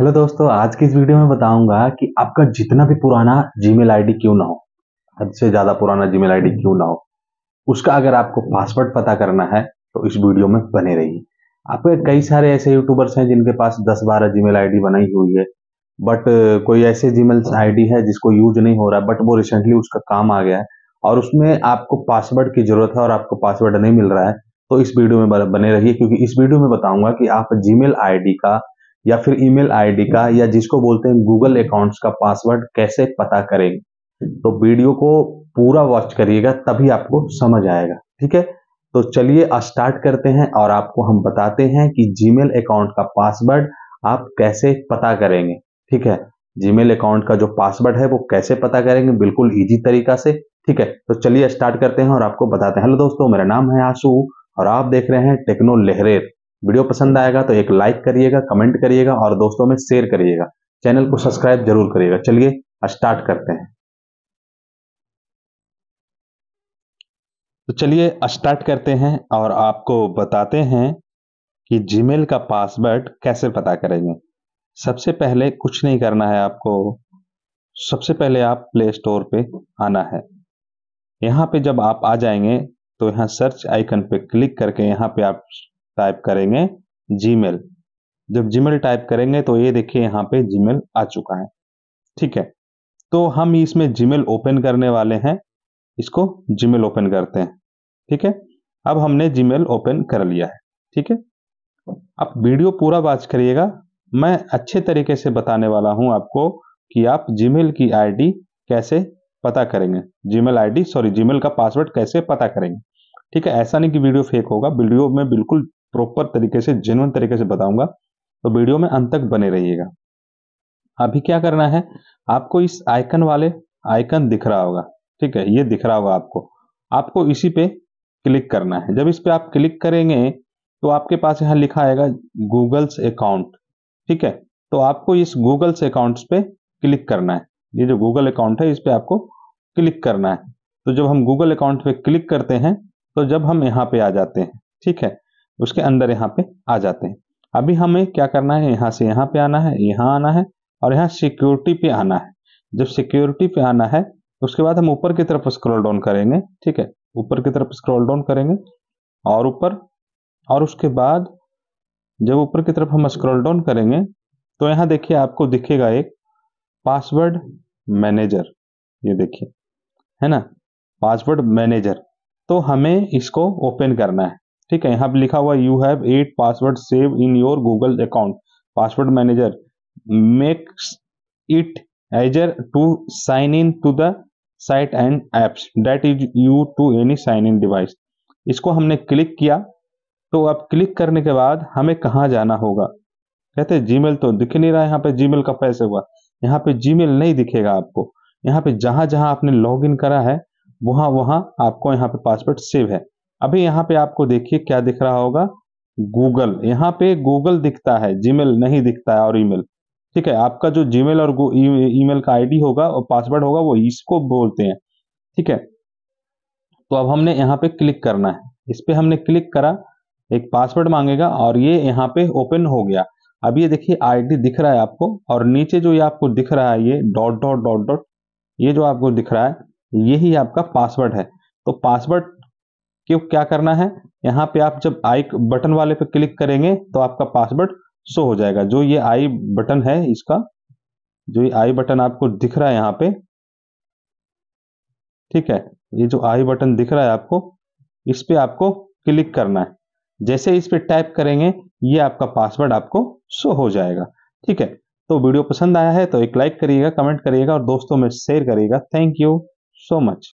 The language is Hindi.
हेलो दोस्तों आज की इस वीडियो में बताऊंगा कि आपका जितना भी पुराना जीमेल आईडी क्यों ना हो हद से ज्यादा पुराना जीमेल आईडी क्यों ना हो उसका अगर आपको पासवर्ड पता करना है तो इस वीडियो में बने रहिए आपके कई सारे ऐसे यूट्यूबर्स हैं जिनके पास 10-12 जीमेल आईडी बनाई हुई है बट कोई ऐसे जीमेल आईडी है जिसको यूज नहीं हो रहा बट वो रिसेंटली उसका काम आ गया है और उसमें आपको पासवर्ड की जरूरत है और आपको पासवर्ड नहीं मिल रहा है तो इस वीडियो में बने रहिए क्योंकि इस वीडियो में बताऊंगा कि आप जीमेल आईडी का या फिर ईमेल आईडी का या जिसको बोलते हैं गूगल अकाउंट्स का पासवर्ड कैसे पता करेंगे तो वीडियो को पूरा वॉच करिएगा तभी आपको समझ आएगा ठीक है तो चलिए स्टार्ट करते हैं और आपको हम बताते हैं कि जीमेल अकाउंट का पासवर्ड आप कैसे पता करेंगे ठीक है जीमेल अकाउंट का जो पासवर्ड है वो कैसे पता करेंगे बिल्कुल इजी तरीका से ठीक है तो चलिए स्टार्ट करते हैं और आपको बताते हैं हेलो दोस्तों मेरा नाम है आशु और आप देख रहे हैं टेक्नो लहरेर वीडियो पसंद आएगा तो एक लाइक करिएगा कमेंट करिएगा और दोस्तों में शेयर करिएगा चैनल को सब्सक्राइब जरूर करिएगा चलिए स्टार्ट करते हैं तो चलिए स्टार्ट करते हैं और आपको बताते हैं कि जीमेल का पासवर्ड कैसे पता करेंगे सबसे पहले कुछ नहीं करना है आपको सबसे पहले आप प्ले स्टोर पे आना है यहाँ पे जब आप आ जाएंगे तो यहाँ सर्च आइकन पे क्लिक करके यहाँ पे आप टाइप करेंगे जीमेल जब जीमेल टाइप करेंगे तो ये देखिए यहाँ पे जीमेल आ चुका है ठीक है तो हम इसमें जीमेल ओपन करने वाले हैं इसको जीमेल ओपन करते हैं ठीक है अब हमने जीमेल ओपन कर लिया है ठीक है आप वीडियो पूरा वाच करिएगा मैं अच्छे तरीके से बताने वाला हूं आपको कि आप जीमेल की आईडी कैसे पता करेंगे जीमेल आईडी सॉरी जीमेल का पासवर्ड कैसे पता करेंगे ठीक है ऐसा नहीं कि वीडियो फेक होगा वीडियो में बिल्कुल प्रॉपर तरीके से जेनवन तरीके से बताऊंगा तो वीडियो में अंत तक बने रहिएगा अभी क्या करना है आपको इस आइकन वाले आइकन दिख रहा होगा ठीक है ये दिख रहा होगा आपको आपको इसी पे क्लिक करना है जब इस पे आप क्लिक करेंगे तो आपके पास यहाँ लिखा आएगा गूगल्स अकाउंट ठीक है तो आपको इस गूगल्स अकाउंट्स पे क्लिक करना है ये जो गूगल अकाउंट है इस पर आपको क्लिक करना है तो जब हम गूगल अकाउंट पे क्लिक करते हैं तो जब हम यहाँ पे आ जाते हैं ठीक है उसके अंदर यहाँ पे आ जाते हैं अभी हमें क्या करना है यहाँ से यहाँ पे आना है यहाँ आना है और यहाँ सिक्योरिटी पे आना है जब सिक्योरिटी पे आना है उसके बाद हम ऊपर की तरफ स्क्रॉल डाउन करेंगे ठीक है ऊपर की तरफ स्क्रॉल डाउन करेंगे और ऊपर और उसके बाद जब ऊपर की तरफ हम स्क्रॉल डाउन करेंगे तो यहाँ देखिए आपको दिखेगा एक पासवर्ड मैनेजर ये देखिए है ना पासवर्ड मैनेजर तो हमें इसको ओपन करना है ठीक है यहाँ पे लिखा हुआ you have eight password save in your Google account password manager makes it easier to sign in to the site and apps that is you to any sign in device इसको हमने क्लिक किया तो अब क्लिक करने के बाद हमें कहाँ जाना होगा कहते हैं जीमेल तो दिख नहीं रहा है यहाँ पे जीमेल का पैसे हुआ यहाँ पे जीमेल नहीं दिखेगा आपको यहाँ पे जहां जहां आपने लॉग इन करा है वहां वहां आपको यहाँ पे पासवर्ड सेव है अभी यहाँ पे आपको देखिए क्या दिख रहा होगा गूगल यहाँ पे गूगल दिखता है जीमेल नहीं दिखता है और ईमेल ठीक है आपका जो जीमेल और ईमेल का आईडी होगा और पासवर्ड होगा वो इसको बोलते हैं ठीक है तो अब हमने यहाँ पे क्लिक करना है इस पर हमने क्लिक करा एक पासवर्ड मांगेगा और ये यहाँ पे ओपन हो गया अब ये देखिए आईडी दिख रहा है आपको और नीचे जो ये आपको दिख रहा है ये डॉट डॉट डॉट डॉट ये जो आपको दिख रहा है यही आपका पासवर्ड है तो पासवर्ड कि क्या करना है यहाँ पे आप जब आई बटन वाले पे क्लिक करेंगे तो आपका पासवर्ड शो हो जाएगा जो ये आई बटन है इसका जो ये आई बटन आपको दिख रहा है यहाँ पे ठीक है ये जो आई बटन दिख रहा है आपको इस पे आपको क्लिक करना है जैसे इस पे टाइप करेंगे ये आपका पासवर्ड आपको शो हो जाएगा ठीक है तो वीडियो पसंद आया है तो एक लाइक करिएगा कमेंट करिएगा और दोस्तों में शेयर करिएगा थैंक यू सो मच